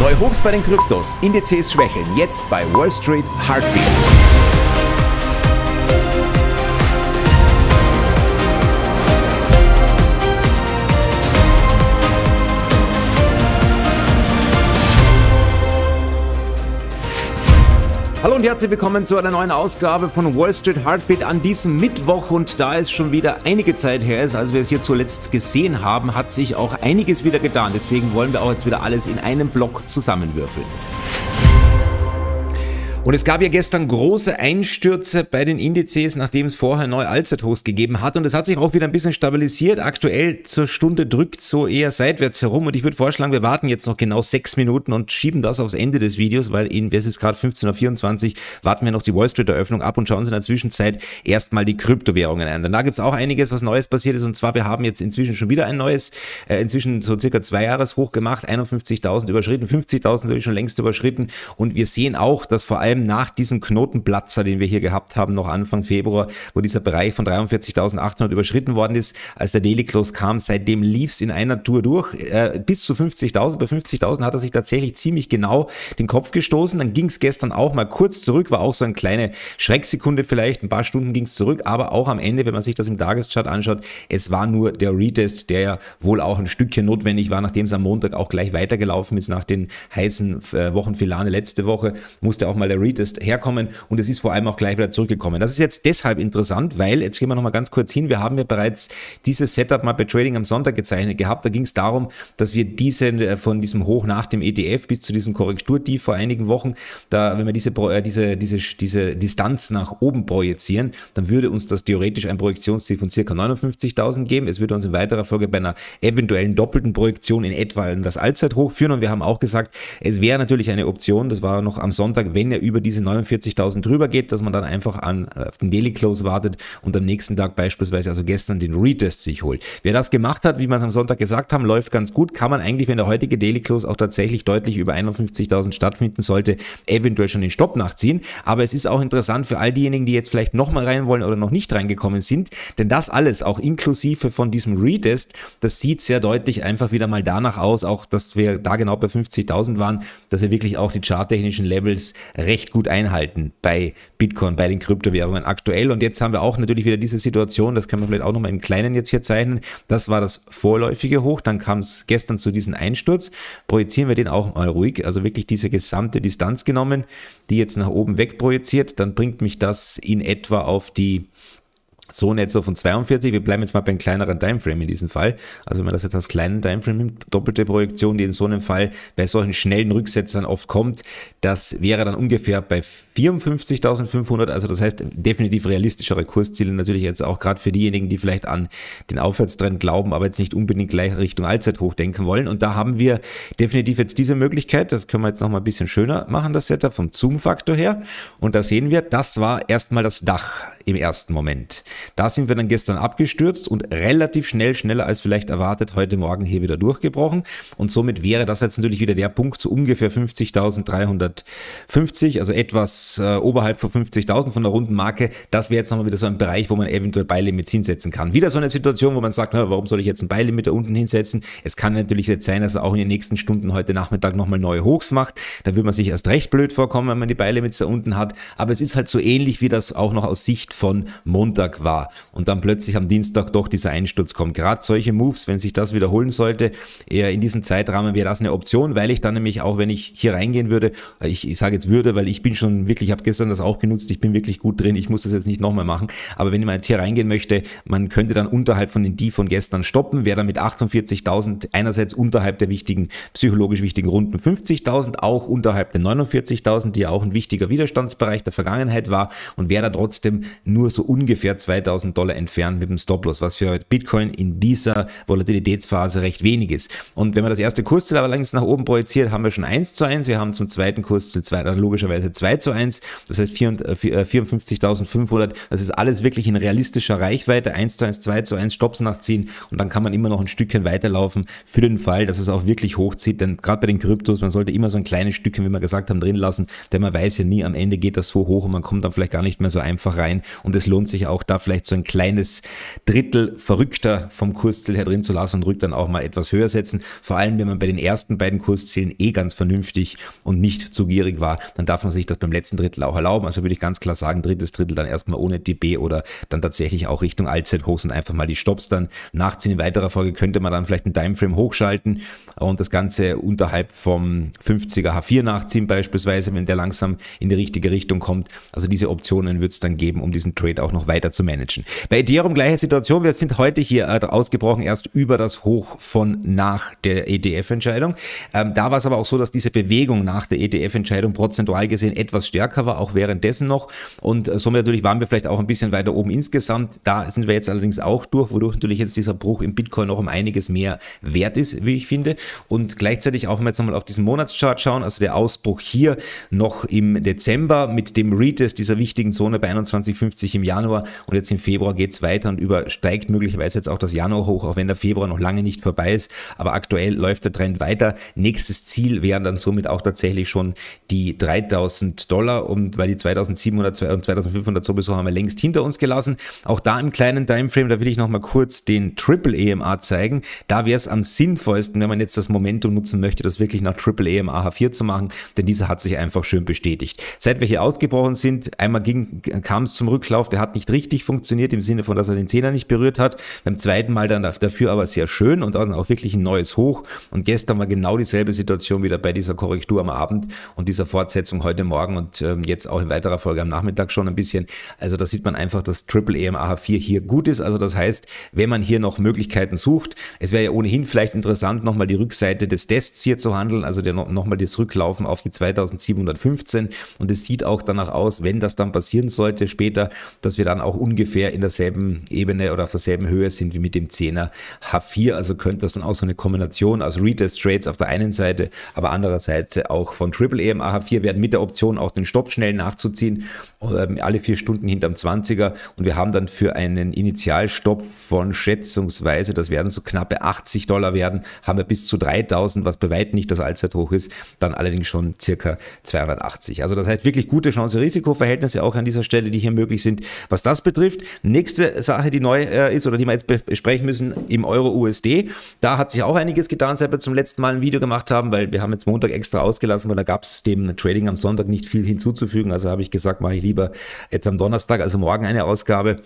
Neue Hochs bei den Kryptos, Indizes schwächeln, jetzt bei Wall Street Heartbeat. Hallo und herzlich willkommen zu einer neuen Ausgabe von Wall Street Heartbeat an diesem Mittwoch und da es schon wieder einige Zeit her ist, als wir es hier zuletzt gesehen haben, hat sich auch einiges wieder getan. Deswegen wollen wir auch jetzt wieder alles in einem Block zusammenwürfeln. Und es gab ja gestern große Einstürze bei den Indizes, nachdem es vorher neue Allzeithochs gegeben hat. Und es hat sich auch wieder ein bisschen stabilisiert. Aktuell zur Stunde drückt so eher seitwärts herum. Und ich würde vorschlagen, wir warten jetzt noch genau sechs Minuten und schieben das aufs Ende des Videos, weil in, es ist gerade 15.24 Uhr, warten wir noch die Wall Street Eröffnung ab und schauen uns in der Zwischenzeit erstmal die Kryptowährungen an. Denn da gibt es auch einiges, was Neues passiert ist. Und zwar, wir haben jetzt inzwischen schon wieder ein neues, äh, inzwischen so circa zwei Jahres hoch gemacht, 51.000 überschritten, 50.000 habe ich schon längst überschritten. Und wir sehen auch, dass vor allem allem nach diesem Knotenplatzer, den wir hier gehabt haben, noch Anfang Februar, wo dieser Bereich von 43.800 überschritten worden ist, als der Daily Close kam. Seitdem lief es in einer Tour durch äh, bis zu 50.000. Bei 50.000 hat er sich tatsächlich ziemlich genau den Kopf gestoßen. Dann ging es gestern auch mal kurz zurück, war auch so eine kleine Schrecksekunde vielleicht. Ein paar Stunden ging es zurück, aber auch am Ende, wenn man sich das im Tageschart anschaut, es war nur der Retest, der ja wohl auch ein Stückchen notwendig war, nachdem es am Montag auch gleich weitergelaufen ist nach den heißen äh, Wochen Filane letzte Woche, musste auch mal der Retest herkommen und es ist vor allem auch gleich wieder zurückgekommen. Das ist jetzt deshalb interessant, weil, jetzt gehen wir nochmal ganz kurz hin, wir haben ja bereits dieses Setup mal bei Trading am Sonntag gezeichnet gehabt. Da ging es darum, dass wir diesen äh, von diesem Hoch nach dem ETF bis zu diesem Korrekturtief vor einigen Wochen, da, wenn wir diese, äh, diese, diese, diese Distanz nach oben projizieren, dann würde uns das theoretisch ein Projektionsziel von ca. 59.000 geben. Es würde uns in weiterer Folge bei einer eventuellen doppelten Projektion in etwa in das Allzeithoch führen. Und wir haben auch gesagt, es wäre natürlich eine Option, das war noch am Sonntag, wenn er über über diese 49.000 drüber geht, dass man dann einfach an, auf den Daily Close wartet und am nächsten Tag beispielsweise, also gestern, den Retest sich holt. Wer das gemacht hat, wie wir es am Sonntag gesagt haben, läuft ganz gut, kann man eigentlich, wenn der heutige Daily Close auch tatsächlich deutlich über 51.000 stattfinden sollte, eventuell schon den Stopp nachziehen. Aber es ist auch interessant für all diejenigen, die jetzt vielleicht nochmal rein wollen oder noch nicht reingekommen sind, denn das alles, auch inklusive von diesem Retest, das sieht sehr deutlich einfach wieder mal danach aus, auch dass wir da genau bei 50.000 waren, dass wir wirklich auch die charttechnischen Levels recht recht gut einhalten bei Bitcoin, bei den Kryptowährungen aktuell. Und jetzt haben wir auch natürlich wieder diese Situation, das können wir vielleicht auch nochmal im Kleinen jetzt hier zeichnen. Das war das vorläufige Hoch, dann kam es gestern zu diesem Einsturz. Projizieren wir den auch mal ruhig, also wirklich diese gesamte Distanz genommen, die jetzt nach oben wegprojiziert, dann bringt mich das in etwa auf die so Netze so von 42, wir bleiben jetzt mal beim kleineren Timeframe in diesem Fall. Also wenn man das jetzt als kleinen Timeframe nimmt, doppelte Projektion, die in so einem Fall bei solchen schnellen Rücksetzern oft kommt, das wäre dann ungefähr bei 54.500, also das heißt definitiv realistischere Kursziele natürlich jetzt auch gerade für diejenigen, die vielleicht an den Aufwärtstrend glauben, aber jetzt nicht unbedingt gleich Richtung Allzeithoch denken wollen. Und da haben wir definitiv jetzt diese Möglichkeit, das können wir jetzt nochmal ein bisschen schöner machen, das Setup vom Zoom-Faktor her. Und da sehen wir, das war erstmal das Dach im ersten Moment. Da sind wir dann gestern abgestürzt und relativ schnell, schneller als vielleicht erwartet, heute Morgen hier wieder durchgebrochen. Und somit wäre das jetzt natürlich wieder der Punkt zu ungefähr 50.350, also etwas äh, oberhalb von 50.000 von der runden Marke. Das wäre jetzt nochmal wieder so ein Bereich, wo man eventuell Beilimits hinsetzen kann. Wieder so eine Situation, wo man sagt, na, warum soll ich jetzt ein Beilimit da unten hinsetzen? Es kann natürlich jetzt sein, dass er auch in den nächsten Stunden heute Nachmittag nochmal neue Hochs macht. Da würde man sich erst recht blöd vorkommen, wenn man die Beilimits da unten hat. Aber es ist halt so ähnlich, wie das auch noch aus Sicht von Montag war klar. Und dann plötzlich am Dienstag doch dieser Einsturz kommt. Gerade solche Moves, wenn sich das wiederholen sollte, eher in diesem Zeitrahmen wäre das eine Option, weil ich dann nämlich auch, wenn ich hier reingehen würde, äh, ich, ich sage jetzt würde, weil ich bin schon wirklich, ich habe gestern das auch genutzt, ich bin wirklich gut drin, ich muss das jetzt nicht nochmal machen. Aber wenn man jetzt hier reingehen möchte, man könnte dann unterhalb von den Die von gestern stoppen, wäre dann mit 48.000 einerseits unterhalb der wichtigen, psychologisch wichtigen Runden 50.000, auch unterhalb der 49.000, die ja auch ein wichtiger Widerstandsbereich der Vergangenheit war und wäre da trotzdem nur so ungefähr zwei 3000 Dollar entfernt mit dem Stop-Loss, was für Bitcoin in dieser Volatilitätsphase recht wenig ist. Und wenn man das erste Kursziel aber längst nach oben projiziert, haben wir schon 1 zu 1. Wir haben zum zweiten Kursziel zwei, logischerweise 2 zu 1. Das heißt 54.500. Äh, äh, das ist alles wirklich in realistischer Reichweite. 1 zu 1, 2 zu 1 Stops nachziehen. Und dann kann man immer noch ein Stückchen weiterlaufen für den Fall, dass es auch wirklich hochzieht. Denn gerade bei den Kryptos, man sollte immer so ein kleines Stückchen, wie wir gesagt haben, drin lassen. Denn man weiß ja nie, am Ende geht das so hoch und man kommt dann vielleicht gar nicht mehr so einfach rein. Und es lohnt sich auch da vielleicht so ein kleines Drittel verrückter vom Kursziel her drin zu lassen und rück dann auch mal etwas höher setzen. Vor allem, wenn man bei den ersten beiden Kurszielen eh ganz vernünftig und nicht zu gierig war, dann darf man sich das beim letzten Drittel auch erlauben. Also würde ich ganz klar sagen, drittes Drittel dann erstmal ohne DB oder dann tatsächlich auch Richtung Allzeithochs und einfach mal die Stops dann nachziehen. In weiterer Folge könnte man dann vielleicht einen Timeframe hochschalten und das Ganze unterhalb vom 50er H4 nachziehen beispielsweise, wenn der langsam in die richtige Richtung kommt. Also diese Optionen wird es dann geben, um diesen Trade auch noch weiter zu managen managen. Bei Ethereum gleiche Situation. Wir sind heute hier äh, ausgebrochen erst über das Hoch von nach der ETF-Entscheidung. Ähm, da war es aber auch so, dass diese Bewegung nach der ETF-Entscheidung prozentual gesehen etwas stärker war, auch währenddessen noch. Und äh, somit natürlich waren wir vielleicht auch ein bisschen weiter oben insgesamt. Da sind wir jetzt allerdings auch durch, wodurch natürlich jetzt dieser Bruch im Bitcoin noch um einiges mehr wert ist, wie ich finde. Und gleichzeitig auch, wenn wir jetzt nochmal auf diesen Monatschart schauen, also der Ausbruch hier noch im Dezember mit dem Retest dieser wichtigen Zone bei 21,50 im Januar und jetzt jetzt im Februar geht es weiter und übersteigt möglicherweise jetzt auch das Januar hoch, auch wenn der Februar noch lange nicht vorbei ist. Aber aktuell läuft der Trend weiter. Nächstes Ziel wären dann somit auch tatsächlich schon die 3000 Dollar und weil die 2700 und 2500 sowieso haben wir längst hinter uns gelassen. Auch da im kleinen Timeframe, da will ich nochmal kurz den Triple EMA zeigen. Da wäre es am sinnvollsten, wenn man jetzt das Momentum nutzen möchte, das wirklich nach Triple EMA H4 zu machen, denn dieser hat sich einfach schön bestätigt. Seit wir hier ausgebrochen sind, einmal kam es zum Rücklauf, der hat nicht richtig funktioniert funktioniert, im Sinne von, dass er den Zehner nicht berührt hat. Beim zweiten Mal dann dafür aber sehr schön und dann auch wirklich ein neues Hoch. Und gestern war genau dieselbe Situation wieder bei dieser Korrektur am Abend und dieser Fortsetzung heute Morgen und ähm, jetzt auch in weiterer Folge am Nachmittag schon ein bisschen. Also da sieht man einfach, dass Triple EMA 4 hier gut ist. Also das heißt, wenn man hier noch Möglichkeiten sucht, es wäre ja ohnehin vielleicht interessant, nochmal die Rückseite des Tests hier zu handeln, also nochmal das Rücklaufen auf die 2715. Und es sieht auch danach aus, wenn das dann passieren sollte später, dass wir dann auch ungefähr ungefähr in derselben Ebene oder auf derselben Höhe sind wie mit dem 10er H4. Also könnte das dann auch so eine Kombination aus Retest Trades auf der einen Seite, aber andererseits auch von Triple EMA H4 werden mit der Option auch den Stopp schnell nachzuziehen, ähm, alle vier Stunden hinterm 20er. Und wir haben dann für einen Initialstopp von schätzungsweise, das werden so knappe 80 Dollar werden, haben wir bis zu 3000, was bei weitem nicht das Allzeithoch ist, dann allerdings schon circa 280. Also das heißt wirklich gute Chance-Risiko-Verhältnisse auch an dieser Stelle, die hier möglich sind. Was das betrifft, betrifft. Nächste Sache, die neu äh, ist oder die wir jetzt besprechen müssen, im Euro-USD. Da hat sich auch einiges getan, seit wir zum letzten Mal ein Video gemacht haben, weil wir haben jetzt Montag extra ausgelassen, weil da gab es dem Trading am Sonntag nicht viel hinzuzufügen. Also habe ich gesagt, mache ich lieber jetzt am Donnerstag, also morgen eine Ausgabe.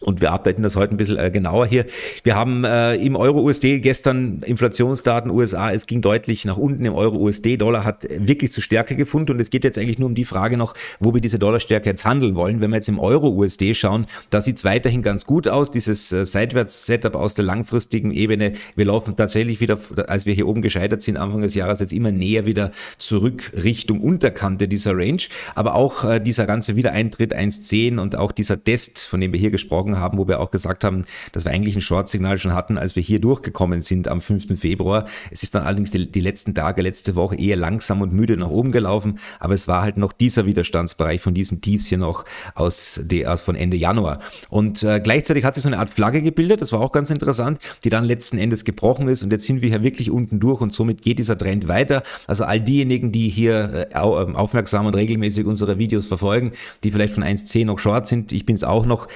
Und wir arbeiten das heute ein bisschen äh, genauer hier. Wir haben äh, im Euro-USD gestern Inflationsdaten USA, es ging deutlich nach unten im Euro-USD. Dollar hat wirklich zu Stärke gefunden und es geht jetzt eigentlich nur um die Frage noch, wo wir diese Dollarstärke jetzt handeln wollen. Wenn wir jetzt im Euro-USD schauen, da sieht es weiterhin ganz gut aus, dieses äh, Seitwärts-Setup aus der langfristigen Ebene. Wir laufen tatsächlich wieder, als wir hier oben gescheitert sind, Anfang des Jahres jetzt immer näher wieder zurück Richtung Unterkante dieser Range. Aber auch äh, dieser ganze Wiedereintritt 1.10 und auch dieser Test, von dem wir hier gesprochen Augen haben, wo wir auch gesagt haben, dass wir eigentlich ein Short-Signal schon hatten, als wir hier durchgekommen sind am 5. Februar. Es ist dann allerdings die, die letzten Tage, letzte Woche eher langsam und müde nach oben gelaufen, aber es war halt noch dieser Widerstandsbereich von diesen Tiefs hier noch aus, die, aus von Ende Januar. Und äh, gleichzeitig hat sich so eine Art Flagge gebildet, das war auch ganz interessant, die dann letzten Endes gebrochen ist und jetzt sind wir hier wirklich unten durch und somit geht dieser Trend weiter. Also all diejenigen, die hier äh, ähm, aufmerksam und regelmäßig unsere Videos verfolgen, die vielleicht von 1.10 noch short sind, ich bin es auch noch,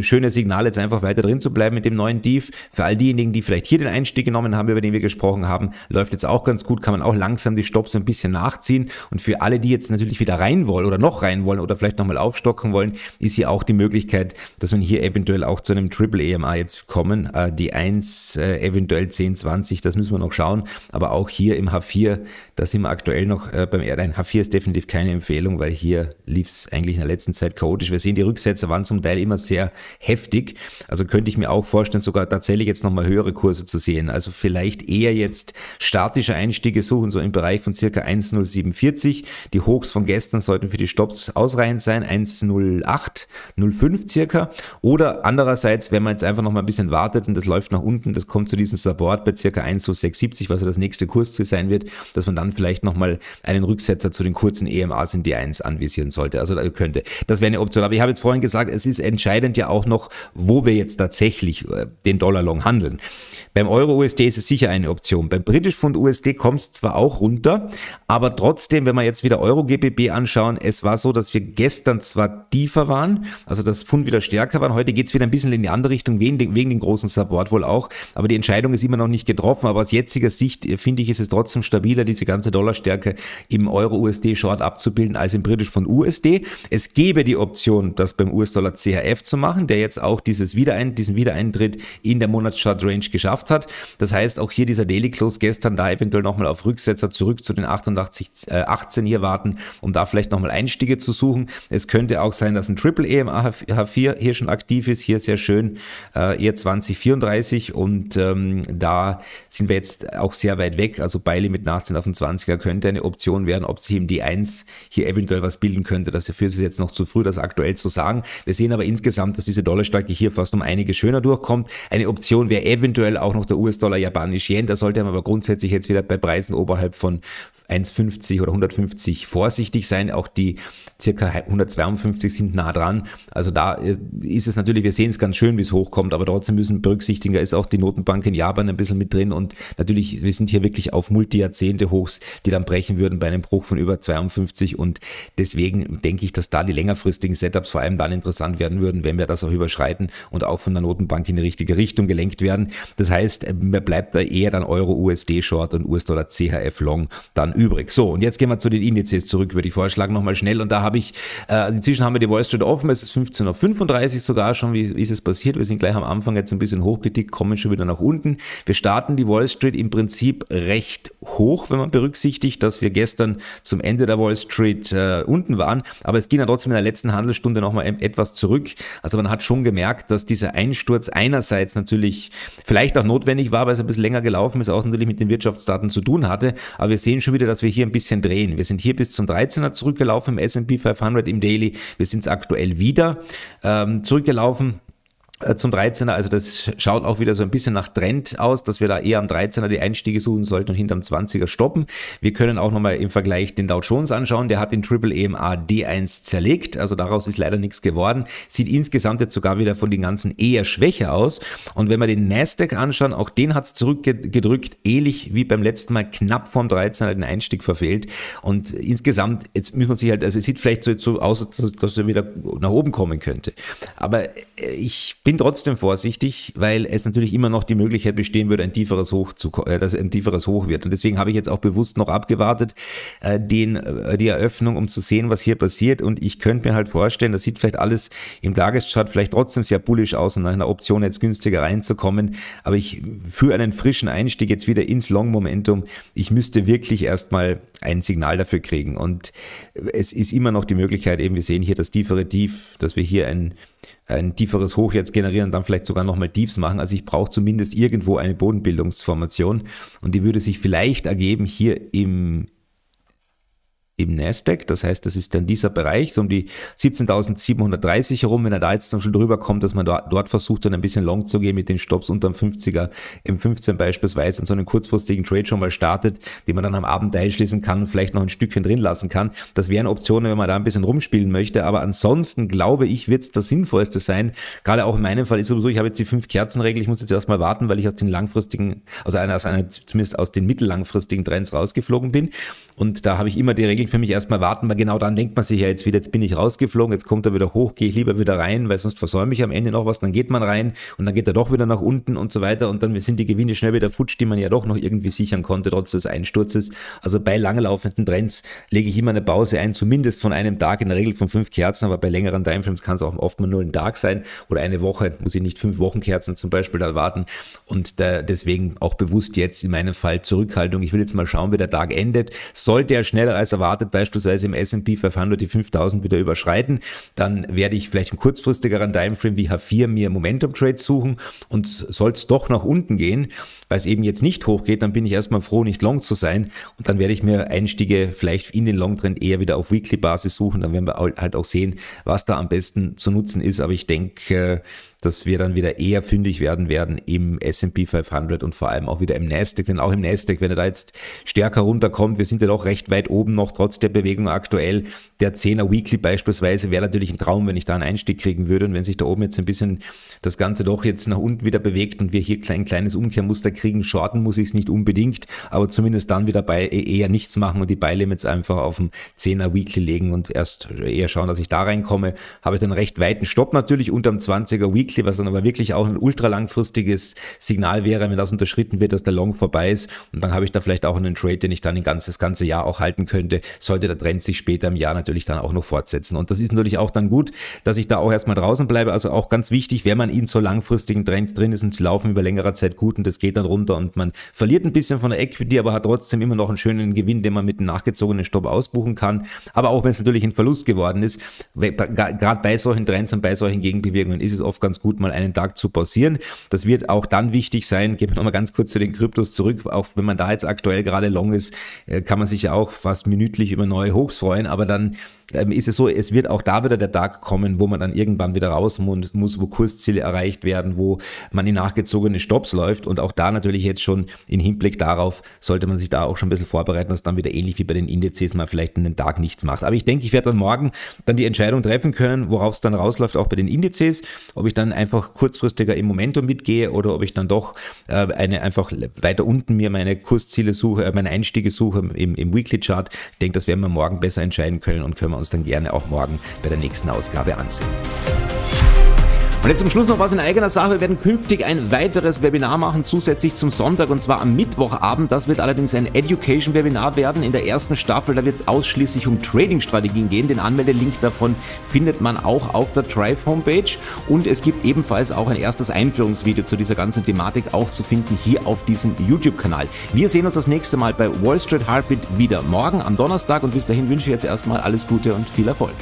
schönes Signal, jetzt einfach weiter drin zu bleiben mit dem neuen Div. Für all diejenigen, die vielleicht hier den Einstieg genommen haben, über den wir gesprochen haben, läuft jetzt auch ganz gut, kann man auch langsam die Stops ein bisschen nachziehen. Und für alle, die jetzt natürlich wieder rein wollen oder noch rein wollen oder vielleicht nochmal aufstocken wollen, ist hier auch die Möglichkeit, dass man hier eventuell auch zu einem Triple EMA jetzt kommen. Äh, die 1, äh, eventuell 10, 20, das müssen wir noch schauen. Aber auch hier im H4, da sind wir aktuell noch äh, beim R1. H4 ist definitiv keine Empfehlung, weil hier lief es eigentlich in der letzten Zeit chaotisch. Wir sehen, die Rücksätze waren zum Teil immer immer sehr heftig. Also könnte ich mir auch vorstellen, sogar tatsächlich jetzt nochmal höhere Kurse zu sehen. Also vielleicht eher jetzt statische Einstiege suchen, so im Bereich von circa 1,0740. Die Hochs von gestern sollten für die Stops ausreichend sein, 1,0805 circa. Oder andererseits, wenn man jetzt einfach nochmal ein bisschen wartet und das läuft nach unten, das kommt zu diesem Support bei circa 1,0670, was ja das nächste Kurs sein wird, dass man dann vielleicht nochmal einen Rücksetzer zu den kurzen EMAs in D1 anvisieren sollte. Also könnte. Das wäre eine Option. Aber ich habe jetzt vorhin gesagt, es ist entscheidend, entscheidend ja auch noch, wo wir jetzt tatsächlich äh, den Dollar Long handeln. Beim Euro-USD ist es sicher eine Option. Beim British Pfund USD kommt es zwar auch runter, aber trotzdem, wenn wir jetzt wieder Euro-GBB anschauen, es war so, dass wir gestern zwar tiefer waren, also das Pfund wieder stärker waren, heute geht es wieder ein bisschen in die andere Richtung, wegen, wegen dem großen Support wohl auch, aber die Entscheidung ist immer noch nicht getroffen, aber aus jetziger Sicht äh, finde ich, ist es trotzdem stabiler, diese ganze Dollarstärke im Euro-USD-Short abzubilden als im British Pfund USD. Es gäbe die Option, dass beim US-Dollar CHF ETF zu machen, der jetzt auch dieses Wiederein diesen Wiedereintritt in der monatschart geschafft hat. Das heißt, auch hier dieser Daily Close gestern da eventuell nochmal auf Rücksetzer zurück zu den 88, äh, 18 hier warten, um da vielleicht nochmal Einstiege zu suchen. Es könnte auch sein, dass ein Triple EMA H4 hier schon aktiv ist. Hier sehr schön, äh, ihr 2034 und ähm, da sind wir jetzt auch sehr weit weg. Also Beile mit 18 auf den 20er könnte eine Option werden, ob sich eben die 1 hier eventuell was bilden könnte. Das ist für jetzt noch zu früh, das aktuell zu sagen. Wir sehen aber insgesamt insgesamt, dass diese Dollarstärke hier fast um einige schöner durchkommt. Eine Option wäre eventuell auch noch der US-Dollar, japanisch Yen. Da sollte man aber grundsätzlich jetzt wieder bei Preisen oberhalb von 1,50 oder 150 vorsichtig sein. Auch die circa 152 sind nah dran. Also da äh, ist es natürlich, wir sehen es ganz schön, wie es hochkommt, aber trotzdem müssen berücksichtigen, da ist auch die Notenbank in Japan ein bisschen mit drin und natürlich, wir sind hier wirklich auf Multi-Jahrzehnte Hochs, die dann brechen würden bei einem Bruch von über 52 und deswegen denke ich, dass da die längerfristigen Setups vor allem dann interessant werden würden, wenn wir das auch überschreiten und auch von der Notenbank in die richtige Richtung gelenkt werden. Das heißt, mir bleibt da eher dann Euro-USD-Short und US-Dollar-CHF-Long dann übrig. So, und jetzt gehen wir zu den Indizes zurück, würde ich vorschlagen, nochmal schnell. Und da habe ich, äh, also inzwischen haben wir die Wall Street offen, es ist 15.35 Uhr sogar schon, wie, wie ist es passiert? Wir sind gleich am Anfang jetzt ein bisschen hochgetickt, kommen schon wieder nach unten. Wir starten die Wall Street im Prinzip recht hoch, wenn man berücksichtigt, dass wir gestern zum Ende der Wall Street äh, unten waren. Aber es ging ja trotzdem in der letzten Handelsstunde nochmal e-, etwas zurück. Also man hat schon gemerkt, dass dieser Einsturz einerseits natürlich vielleicht auch notwendig war, weil es ein bisschen länger gelaufen ist, auch natürlich mit den Wirtschaftsdaten zu tun hatte. Aber wir sehen schon wieder, wieder, dass wir hier ein bisschen drehen. Wir sind hier bis zum 13er zurückgelaufen im S&P 500 im Daily. Wir sind es aktuell wieder ähm, zurückgelaufen. Äh, zum 13er. Also das schaut auch wieder so ein bisschen nach Trend aus, dass wir da eher am 13er die Einstiege suchen sollten und hinterm 20er stoppen. Wir können auch nochmal im Vergleich den Dow Jones anschauen. Der hat den Triple EMA D1 zerlegt. Also daraus ist leider nichts geworden. Sieht insgesamt jetzt sogar wieder von den ganzen eher schwächer aus. Und wenn wir den Nasdaq anschauen, auch den hat es zurückgedrückt. Ähnlich wie beim letzten Mal knapp vom 13er den Einstieg verfehlt. Und insgesamt, jetzt muss man sich halt, also es sieht vielleicht so, so aus, dass er wieder nach oben kommen könnte. Aber äh, ich bin bin trotzdem vorsichtig, weil es natürlich immer noch die Möglichkeit bestehen würde, ein tieferes Hoch zu, äh, dass ein tieferes Hoch wird. Und deswegen habe ich jetzt auch bewusst noch abgewartet, äh, den, äh, die Eröffnung, um zu sehen, was hier passiert. Und ich könnte mir halt vorstellen, das sieht vielleicht alles im Tageschart vielleicht trotzdem sehr bullisch aus und nach einer Option jetzt günstiger reinzukommen. Aber ich für einen frischen Einstieg jetzt wieder ins Long Momentum, ich müsste wirklich erstmal ein Signal dafür kriegen. Und es ist immer noch die Möglichkeit, eben wir sehen hier das tiefere Tief, dass wir hier ein ein tieferes Hoch jetzt generieren und dann vielleicht sogar nochmal Tiefs machen. Also ich brauche zumindest irgendwo eine Bodenbildungsformation und die würde sich vielleicht ergeben hier im im Nasdaq. Das heißt, das ist dann dieser Bereich, so um die 17.730 herum. Wenn er da jetzt dann schon drüber kommt, dass man dort, dort versucht, dann ein bisschen long zu gehen mit den Stops unterm 50er, M15 beispielsweise, und so einen kurzfristigen Trade schon mal startet, den man dann am Abend einschließen kann und vielleicht noch ein Stückchen drin lassen kann. Das wären Optionen, wenn man da ein bisschen rumspielen möchte. Aber ansonsten glaube ich, wird es das Sinnvollste sein. Gerade auch in meinem Fall ist es sowieso, ich habe jetzt die fünf Kerzenregel. Ich muss jetzt erstmal warten, weil ich aus den langfristigen, also einer, aus einer, zumindest aus den mittellangfristigen Trends rausgeflogen bin. Und da habe ich immer die Regel ging für mich erstmal warten, weil genau dann denkt man sich ja jetzt wieder, jetzt bin ich rausgeflogen, jetzt kommt er wieder hoch, gehe ich lieber wieder rein, weil sonst versäume ich am Ende noch was, dann geht man rein und dann geht er doch wieder nach unten und so weiter und dann sind die Gewinne schnell wieder futsch, die man ja doch noch irgendwie sichern konnte, trotz des Einsturzes. Also bei langlaufenden Trends lege ich immer eine Pause ein, zumindest von einem Tag, in der Regel von fünf Kerzen, aber bei längeren Timeframes kann es auch oft mal nur ein Tag sein oder eine Woche, muss ich nicht fünf Wochen Kerzen zum Beispiel dann warten und da deswegen auch bewusst jetzt in meinem Fall Zurückhaltung. Ich will jetzt mal schauen, wie der Tag endet. Sollte er schneller als erwartet erwartet beispielsweise im S&P 500 die 5000 wieder überschreiten, dann werde ich vielleicht im kurzfristigeren Timeframe wie H4 mir Momentum Trades suchen und soll es doch nach unten gehen, weil es eben jetzt nicht hochgeht, dann bin ich erstmal froh, nicht long zu sein und dann werde ich mir Einstiege vielleicht in den Long Trend eher wieder auf Weekly Basis suchen, dann werden wir halt auch sehen, was da am besten zu nutzen ist, aber ich denke, dass wir dann wieder eher fündig werden werden im S&P 500 und vor allem auch wieder im Nasdaq, denn auch im Nasdaq, wenn er da jetzt stärker runterkommt, wir sind ja doch recht weit oben noch trotz der Bewegung aktuell, der 10er Weekly beispielsweise wäre natürlich ein Traum, wenn ich da einen Einstieg kriegen würde und wenn sich da oben jetzt ein bisschen das Ganze doch jetzt nach unten wieder bewegt und wir hier ein kleines Umkehrmuster kriegen, shorten muss ich es nicht unbedingt, aber zumindest dann wieder bei e, eher nichts machen und die Beilimits einfach auf dem 10er Weekly legen und erst eher schauen, dass ich da reinkomme, habe ich dann recht weiten Stopp natürlich unterm 20er Weekly Klicklever, sondern aber wirklich auch ein ultra langfristiges Signal wäre, wenn das unterschritten wird, dass der Long vorbei ist. Und dann habe ich da vielleicht auch einen Trade, den ich dann ein ganzes, ganze Jahr auch halten könnte. Sollte der Trend sich später im Jahr natürlich dann auch noch fortsetzen. Und das ist natürlich auch dann gut, dass ich da auch erstmal draußen bleibe. Also auch ganz wichtig, wenn man in so langfristigen Trends drin ist und sie laufen über längere Zeit gut und das geht dann runter und man verliert ein bisschen von der Equity, aber hat trotzdem immer noch einen schönen Gewinn, den man mit einem nachgezogenen Stopp ausbuchen kann. Aber auch wenn es natürlich ein Verlust geworden ist, gerade bei solchen Trends und bei solchen Gegenbewegungen ist es oft ganz gut, gut, mal einen Tag zu pausieren. Das wird auch dann wichtig sein. Gehen wir nochmal ganz kurz zu den Kryptos zurück. Auch wenn man da jetzt aktuell gerade long ist, äh, kann man sich ja auch fast minütlich über neue Hochs freuen. Aber dann ähm, ist es so, es wird auch da wieder der Tag kommen, wo man dann irgendwann wieder raus muss, wo Kursziele erreicht werden, wo man in nachgezogene Stops läuft. Und auch da natürlich jetzt schon im Hinblick darauf sollte man sich da auch schon ein bisschen vorbereiten, dass dann wieder ähnlich wie bei den Indizes mal vielleicht einen Tag nichts macht. Aber ich denke, ich werde dann morgen dann die Entscheidung treffen können, worauf es dann rausläuft, auch bei den Indizes, ob ich dann einfach kurzfristiger im Momentum mitgehe oder ob ich dann doch äh, eine einfach weiter unten mir meine Kursziele suche, äh, meine Einstiege suche im, im Weekly Chart. Ich denke, das werden wir morgen besser entscheiden können und können wir uns dann gerne auch morgen bei der nächsten Ausgabe ansehen. Und jetzt zum Schluss noch was in eigener Sache. Wir werden künftig ein weiteres Webinar machen, zusätzlich zum Sonntag und zwar am Mittwochabend. Das wird allerdings ein Education-Webinar werden in der ersten Staffel. Da wird es ausschließlich um Trading-Strategien gehen. Den Anmeldelink davon findet man auch auf der Drive-Homepage. Und es gibt ebenfalls auch ein erstes Einführungsvideo zu dieser ganzen Thematik auch zu finden hier auf diesem YouTube-Kanal. Wir sehen uns das nächste Mal bei Wall Street Heartbeat wieder morgen am Donnerstag. Und bis dahin wünsche ich jetzt erstmal alles Gute und viel Erfolg.